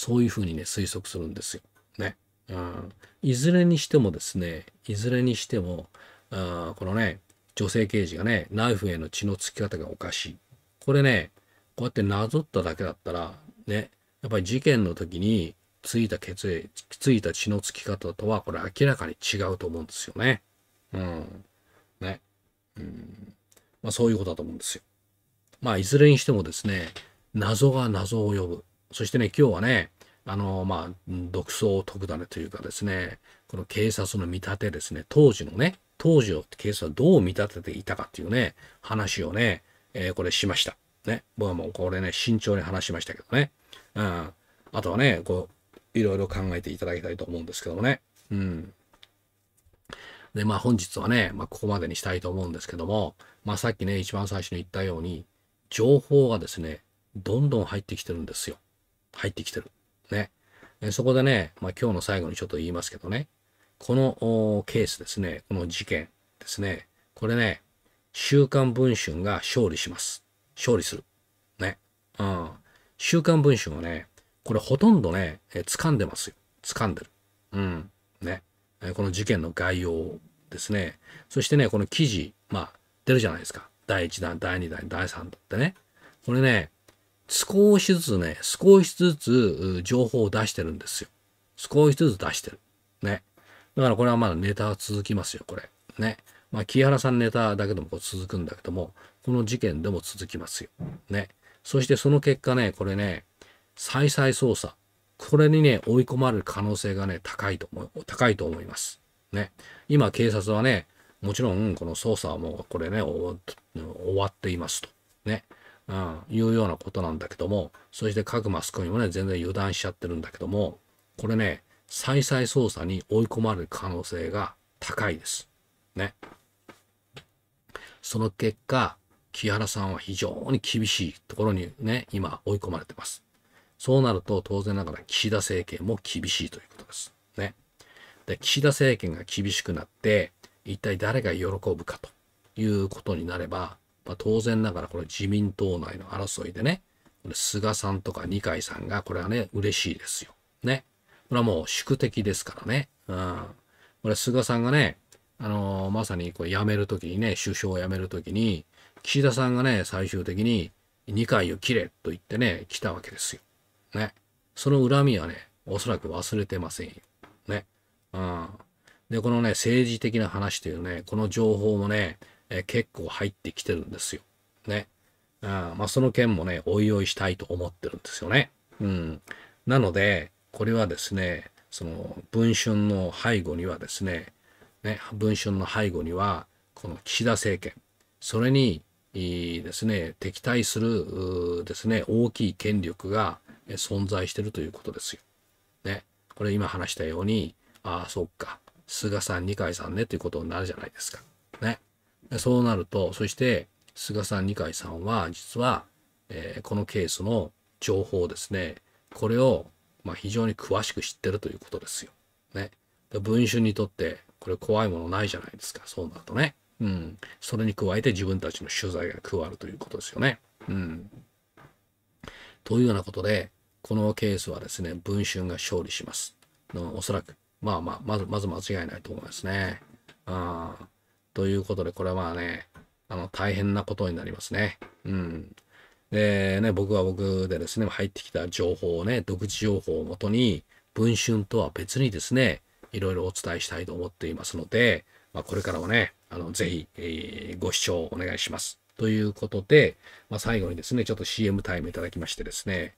そういうふうにね、推測するんですよ。ね。うん、いずれにしてもですね、いずれにしても、あこのね、女性刑事がね、ナイフへの血のつき方がおかしい。これね、こうやってなぞっただけだったら、ね、やっぱり事件の時についた血液、ついた血のつき方とは、これ明らかに違うと思うんですよね。うん。ね。うん。まあそういうことだと思うんですよ。まあいずれにしてもですね、謎が謎を呼ぶ。そしてね、今日はね、あの、まあ、独走特ダネというかですね、この警察の見立てですね、当時のね、当時を警察はどう見立てていたかっていうね、話をね、えー、これしました。ね、僕はもうこれね、慎重に話しましたけどね。うん。あとはね、こう、いろいろ考えていただきたいと思うんですけどもね。うん。で、まあ本日はね、まあここまでにしたいと思うんですけども、まあさっきね、一番最初に言ったように、情報がですね、どんどん入ってきてるんですよ。入ってきてる。ね。そこでね、まあ、今日の最後にちょっと言いますけどね、このケースですね、この事件ですね、これね、週刊文春が勝利します。勝利する。ね。うん。週刊文春はね、これほとんどね、え掴んでますよ。掴んでる。うん。ね。えこの事件の概要ですね。そしてね、この記事、まあ、出るじゃないですか。第1弾、第2弾、第3弾ってね。これね、少しずつね、少しずつ情報を出してるんですよ。少しずつ出してる。ね。だからこれはまだネタは続きますよ、これ。ね。まあ、木原さんネタだけでもこう続くんだけども、この事件でも続きますよ。ね。そしてその結果ね、これね、再々捜査。これにね、追い込まれる可能性がね、高いと思う、高いと思います。ね。今、警察はね、もちろん、この捜査はもう、これね、終わっていますと。ね。うん、いうようなことなんだけども、そして各マスコミもね、全然油断しちゃってるんだけども、これね、再々捜査に追い込まれる可能性が高いです。ね。その結果、木原さんは非常に厳しいところにね、今追い込まれてます。そうなると、当然ながら岸田政権も厳しいということです。ね。で、岸田政権が厳しくなって、一体誰が喜ぶかということになれば、まあ、当然ながらこれ自民党内の争いでね、菅さんとか二階さんがこれはね、嬉しいですよ。ね。これはもう宿敵ですからね。うん。これ菅さんがね、あのー、まさにこれ辞めるときにね、首相を辞めるときに、岸田さんがね、最終的に二階を切れと言ってね、来たわけですよ。ね。その恨みはね、おそらく忘れてませんよ。ね。うん。で、このね、政治的な話というね、この情報もね、え結構入ってきてるんですよ。ね。あまあ、その件もね、おいおいしたいと思ってるんですよね。うん。なので、これはですね、その文春の背後にはですね、ね、文春の背後には、この岸田政権、それにですね、敵対するですね、大きい権力が存在してるということですよ。ね。これ今話したように、ああ、そっか、菅さん、二階さんねということになるじゃないですか。そうなると、そして菅さん、二階さんは実は、えー、このケースの情報ですね、これを、まあ、非常に詳しく知ってるということですよ。ね。文春にとってこれ怖いものないじゃないですか。そうなるとね。うん。それに加えて自分たちの取材が加わるということですよね。うん。というようなことで、このケースはですね、文春が勝利します。おそらく、まあまあ、まず、まず間違いないと思いますね。ああ。ということで、これはまあね、あの、大変なことになりますね。うん。で、ね、僕は僕でですね、入ってきた情報をね、独自情報をもとに、文春とは別にですね、いろいろお伝えしたいと思っていますので、まあ、これからもね、あの、ぜひ、えー、ご視聴お願いします。ということで、まあ、最後にですね、ちょっと CM タイムいただきましてですね、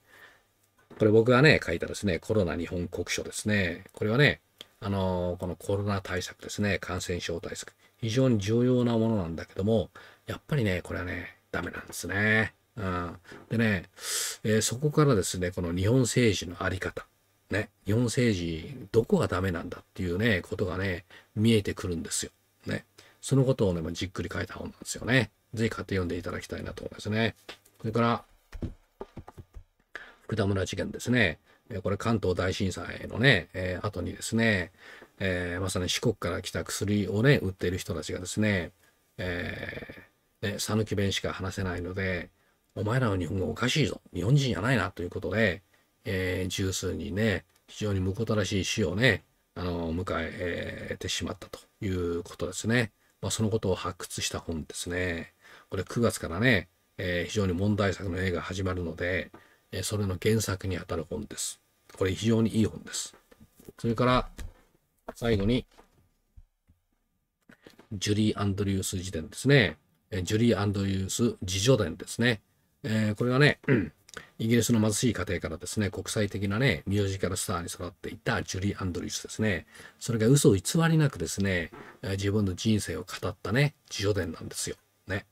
これ僕がね、書いたですね、コロナ日本国書ですね。これはね、あのー、このコロナ対策ですね、感染症対策。非常に重要なものなんだけども、やっぱりね、これはね、ダメなんですね。うん、でね、えー、そこからですね、この日本政治のあり方、ね、日本政治、どこがダメなんだっていうね、ことがね、見えてくるんですよ。ね。そのことをね、まあ、じっくり書いた本なんですよね。ぜひ買って読んでいただきたいなと思いますね。それから、福田村事件ですね。これ関東大震災のね、えー、後にですね、えー、まさに四国から来た薬をね、売っている人たちがですね、えー、ね、讃岐弁しか話せないので、お前らの日本語おかしいぞ。日本人じゃないなということで、えー、ジにね、非常に無事らしい死をね、あの、迎えてしまったということですね。まあ、そのことを発掘した本ですね。これ9月からね、えー、非常に問題作の映画始まるので、えー、それの原作にあたる本です。これ非常にいい本です。それから、最後に、ジュリー・アンドリュース辞典ですね。ジュリー・アンドリュース自助伝ですね。えー、これはね、イギリスの貧しい家庭からですね、国際的なね、ミュージカルスターに育っていたジュリー・アンドリュースですね。それが嘘を偽りなくですね、自分の人生を語ったね、自助伝なんですよ。ね。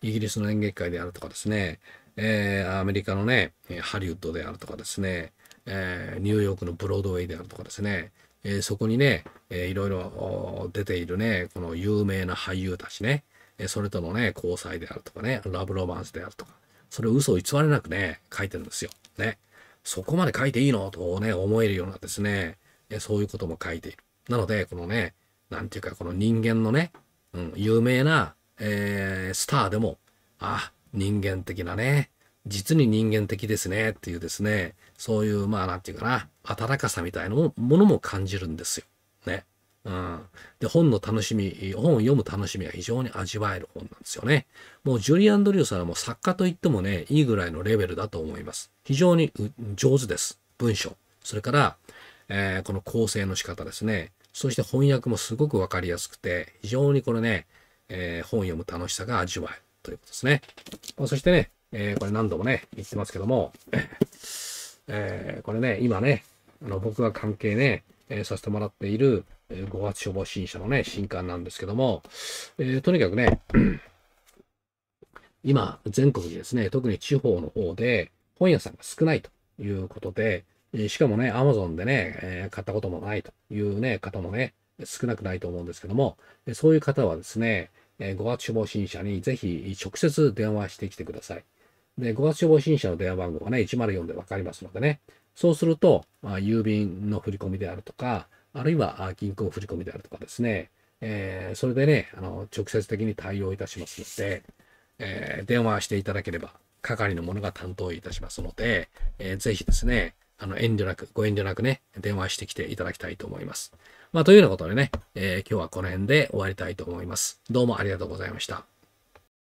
イギリスの演劇界であるとかですね、えー、アメリカのね、ハリウッドであるとかですね、えー、ニューヨークのブロードウェイであるとかですね、えそこにね、えー、いろいろ出ているね、この有名な俳優たちね、えそれとのね、交際であるとかね、ラブロマンスであるとか、それを嘘を偽れなくね、書いてるんですよ。ね。そこまで書いていいのとね、思えるようなですね、えそういうことも書いている。なので、このね、なんていうか、この人間のね、うん、有名な、えー、スターでも、あ、人間的なね、実に人間的ですねっていうですね、そういう、まあなんていうかな、温かさみたいなものも感じるんですよ。ね。うん。で、本の楽しみ、本を読む楽しみが非常に味わえる本なんですよね。もうジュリー・アンドリューさんはもう作家と言ってもね、いいぐらいのレベルだと思います。非常に上手です。文章。それから、えー、この構成の仕方ですね。そして翻訳もすごくわかりやすくて、非常にこれね、えー、本読む楽しさが味わえるということですね。そしてね、えー、これ何度もね、言ってますけども、えー、これね、今ね、あの僕が関係ね、えー、させてもらっている、え5月消防新社のね、新刊なんですけども、えとにかくね、今、全国にですね、特に地方の方で本屋さんが少ないということで、しかもね、アマゾンでね、え買ったこともないというね、方もね、少なくないと思うんですけども、そういう方はですね、え5月消防新社にぜひ直接電話してきてください。で、5月消防審査の電話番号がね、104で分かりますのでね。そうすると、まあ、郵便の振り込みであるとか、あるいは銀行振り込みであるとかですね、えー、それでね、あの、直接的に対応いたしますので、えー、電話していただければ、係の者が担当いたしますので、えー、ぜひですね、あの、遠慮なく、ご遠慮なくね、電話してきていただきたいと思います。まあ、というようなことでね、えー、今日はこの辺で終わりたいと思います。どうもありがとうございました。